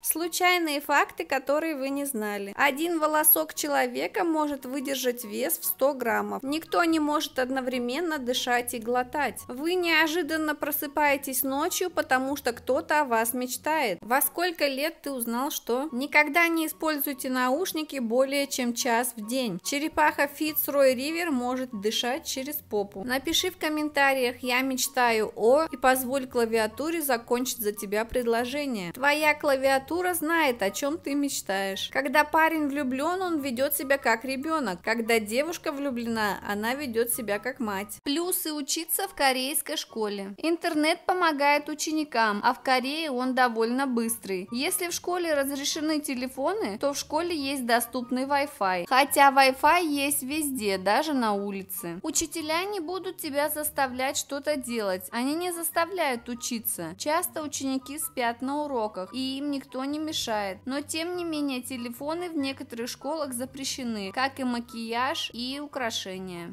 Случайные факты, которые вы не знали. Один волосок человека может выдержать вес в 100 граммов. Никто не может одновременно дышать и глотать. Вы неожиданно просыпаетесь ночью, потому что кто-то о вас мечтает. Во сколько лет ты узнал, что? Никогда не используйте наушники более чем час в день. Черепаха Фитцрой Ривер может дышать через попу. Напиши в комментариях «Я мечтаю о» и позволь клавиатуре закончить за тебя предложение. Твоя клавиатура Литература знает, о чем ты мечтаешь. Когда парень влюблен, он ведет себя как ребенок. Когда девушка влюблена, она ведет себя как мать. Плюсы учиться в корейской школе. Интернет помогает ученикам, а в Корее он довольно быстрый. Если в школе разрешены телефоны, то в школе есть доступный Wi-Fi. Хотя Wi-Fi есть везде, даже на улице. Учителя не будут тебя заставлять что-то делать. Они не заставляют учиться. Часто ученики спят на уроках, и им никто никто не мешает. Но тем не менее телефоны в некоторых школах запрещены, как и макияж и украшения.